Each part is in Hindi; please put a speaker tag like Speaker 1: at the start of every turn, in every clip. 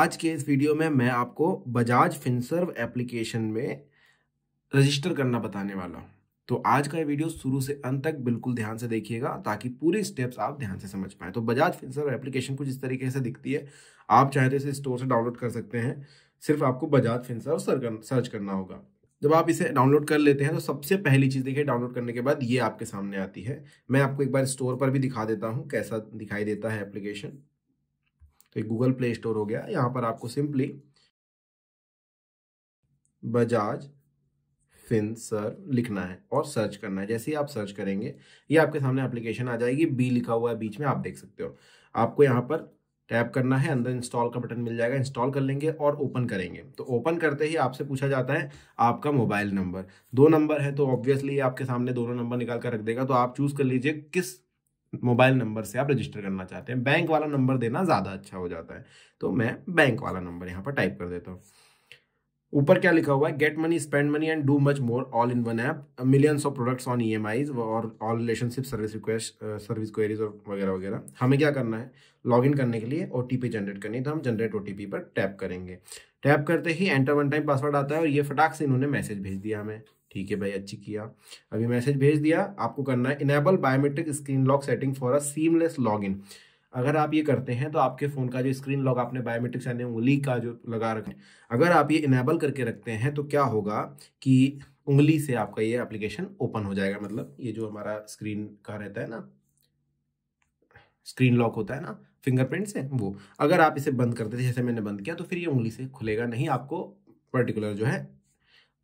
Speaker 1: आज के इस वीडियो में मैं आपको बजाज फिनसर्व एप्लीकेशन में रजिस्टर करना बताने वाला हूँ तो आज का ये वीडियो शुरू से अंत तक बिल्कुल ध्यान से देखिएगा ताकि पूरे स्टेप्स आप ध्यान से समझ पाए तो बजाज फिनसर्व एप्लीकेशन कुछ इस तरीके से दिखती है आप चाहे तो इसे स्टोर से डाउनलोड कर सकते हैं सिर्फ आपको बजाज फिनसर्व सर्च करना होगा जब आप इसे डाउनलोड कर लेते हैं तो सबसे पहली चीज़ देखिए डाउनलोड करने के बाद ये आपके सामने आती है मैं आपको एक बार स्टोर पर भी दिखा देता हूँ कैसा दिखाई देता है एप्लीकेशन तो एक गूगल प्ले स्टोर हो गया यहाँ पर आपको सिंपली बजाज फिंसर लिखना है और सर्च करना है जैसे ही आप सर्च करेंगे ये आपके सामने एप्लीकेशन आ जाएगी बी लिखा हुआ है बीच में आप देख सकते हो आपको यहाँ पर टैप करना है अंदर इंस्टॉल का बटन मिल जाएगा इंस्टॉल कर लेंगे और ओपन करेंगे तो ओपन करते ही आपसे पूछा जाता है आपका मोबाइल नंबर दो नंबर है तो ऑब्वियसली आपके सामने दोनों नंबर निकाल कर रख देगा तो आप चूज़ कर लीजिए किस मोबाइल नंबर से आप रजिस्टर करना चाहते हैं बैंक वाला नंबर देना ज़्यादा अच्छा हो जाता है तो मैं बैंक वाला नंबर यहाँ पर टाइप कर देता हूँ ऊपर क्या लिखा हुआ है get money spend money and do much more all in one app millions of products on E और all relationship service request service queries और वगैरह वगैरह हमें क्या करना है लॉगिन करने के लिए ओ जनरेट करनी है तो हम जनरेट ओ पर टैप करेंगे टैप करते ही एंटर वन टाइम पासवर्ड आता है और ये फटाक से इन्होंने मैसेज भेज दिया हमें ठीक है भाई अच्छी किया अभी मैसेज भेज दिया आपको करना है enable biometric screen lock setting for a seamless login अगर आप ये करते हैं तो आपके फ़ोन का जो स्क्रीन लॉक आपने बायोमेट्रिक्स यानी उंगली का जो लगा रखें अगर आप ये इनेबल करके रखते हैं तो क्या होगा कि उंगली से आपका ये एप्लीकेशन ओपन हो जाएगा मतलब ये जो हमारा स्क्रीन का रहता है ना स्क्रीन लॉक होता है ना फिंगरप्रिंट से वो अगर आप इसे बंद करते थे जैसे मैंने बंद किया तो फिर ये उंगली से खुलेगा नहीं आपको पर्टिकुलर जो है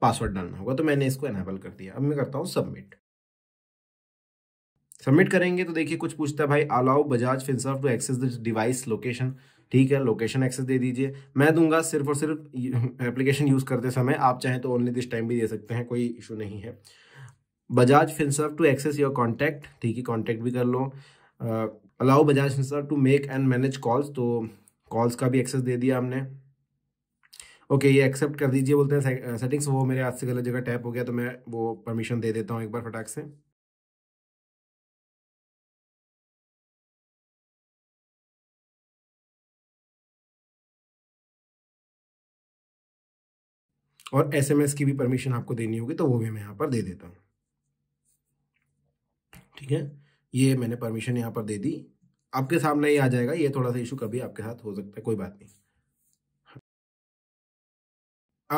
Speaker 1: पासवर्ड डालना होगा तो मैंने इसको एनाबल कर दिया अब मैं करता हूँ सबमिट सबमिट करेंगे तो देखिए कुछ पूछता है भाई allow Bajaj Finserv to access the device location ठीक है लोकेशन एक्सेस दे दीजिए मैं दूंगा सिर्फ और सिर्फ एप्लीकेशन यूज़ करते समय आप चाहें तो ओनली दिस टाइम भी दे सकते हैं कोई इशू नहीं है Bajaj Finserv to access your contact ठीक है कॉन्टैक्ट भी कर लो allow Bajaj Finserv to make and manage calls तो कॉल्स का भी एक्सेस दे दिया हमने ओके ये एक्सेप्ट कर दीजिए बोलते हैं सेटिंग्स वो मेरे हाथ से गलत जगह टैप हो गया तो मैं वो परमिशन दे देता हूँ एक बार फटाक से और एसएमएस की भी परमिशन आपको देनी होगी तो वो भी मैं यहाँ पर दे देता हूँ ठीक है ये मैंने परमिशन यहाँ पर दे दी आपके सामने ही आ जाएगा ये थोड़ा सा इशू कभी आपके साथ हो सकता है कोई बात नहीं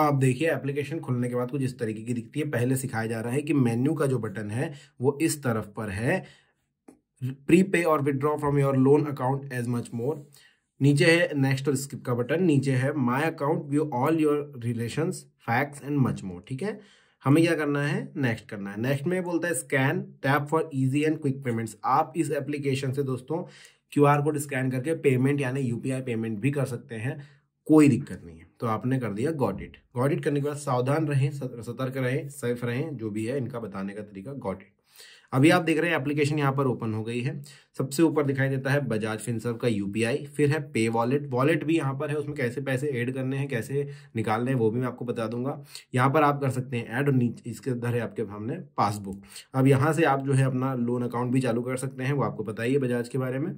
Speaker 1: आप देखिए एप्लीकेशन खुलने के बाद कुछ इस तरीके की दिखती है पहले सिखाया जा रहा है कि मेन्यू का जो बटन है वो इस तरफ पर है प्री पे और withdraw from your loan account as much more नीचे है नेक्स्ट और स्किप का बटन नीचे है my account view all your relations facts and much more ठीक है हमें क्या करना है नेक्स्ट करना है नेक्स्ट में बोलता है scan tap for easy and quick payments आप इस एप्लीकेशन से दोस्तों क्यू आर कोड स्कैन करके पेमेंट यानी यूपीआई पेमेंट भी कर सकते हैं कोई दिक्कत नहीं है तो आपने कर दिया गॉट इट गॉट इट करने के बाद सावधान रहें सतर्क रहें सेफ रहें जो भी है इनका बताने का तरीका गॉट इट अभी आप देख रहे हैं एप्लीकेशन यहाँ पर ओपन हो गई है सबसे ऊपर दिखाई देता है बजाज फिनसर्व का यू फिर है पे वॉलेट वॉलेट भी यहाँ पर है उसमें कैसे पैसे ऐड करने हैं कैसे निकालने हैं वो भी मैं आपको बता दूंगा यहाँ पर आप कर सकते हैं ऐड और नीचे इसके अंदर है आपके सामने पासबुक अब यहाँ से आप जो है अपना लोन अकाउंट भी चालू कर सकते हैं वो आपको बताइए बजाज के बारे में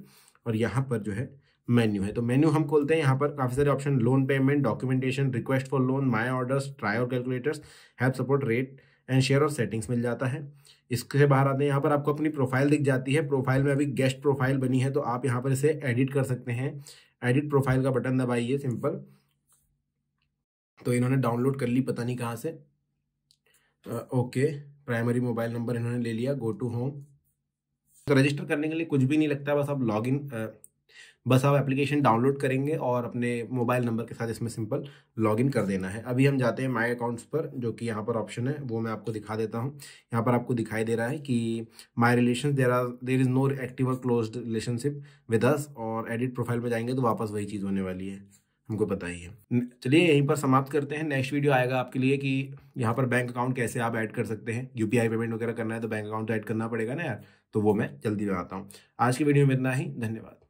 Speaker 1: और यहाँ पर जो है मेन्यू है तो मेन्यू हम खोलते हैं यहाँ पर काफ़ी सारे option loan payment documentation request for loan my orders try और calculators help support rate and share और सेटिंग्स मिल जाता है इसके बाहर आते हैं यहाँ पर आपको अपनी प्रोफाइल दिख जाती है प्रोफाइल में अभी गेस्ट प्रोफाइल बनी है तो आप यहाँ पर इसे एडिट कर सकते हैं एडिट प्रोफाइल का बटन दबाइए सिंपल तो इन्होंने डाउनलोड कर ली पता नहीं कहाँ से ओके प्राइमरी मोबाइल नंबर इन्होंने ले लिया गो टू होम तो रजिस्टर करने के लिए कुछ भी नहीं लगता बस आप लॉग इन बस आप एप्लीकेशन डाउनलोड करेंगे और अपने मोबाइल नंबर के साथ इसमें सिंपल लॉगिन कर देना है अभी हम जाते हैं माय अकाउंट्स पर जो कि यहाँ पर ऑप्शन है वो मैं आपको दिखा देता हूँ यहाँ पर आपको दिखाई दे रहा है कि my relation there are there is no active or close relationship with us और एडिट प्रोफाइल पर जाएंगे तो वापस वही चीज़ होने वाली है हमको पता ही है चलिए यहीं पर समाप्त करते हैं नेक्स्ट वीडियो आएगा आपके लिए कि यहाँ पर बैंक अकाउंट कैसे आप ऐड कर सकते हैं यूपीआई पेमेंट वगैरह करना है तो बैंक अकाउंट तो ऐड करना पड़ेगा ना यार तो वो मैं जल्दी बनाता हूँ आज की वीडियो में इतना ही धन्यवाद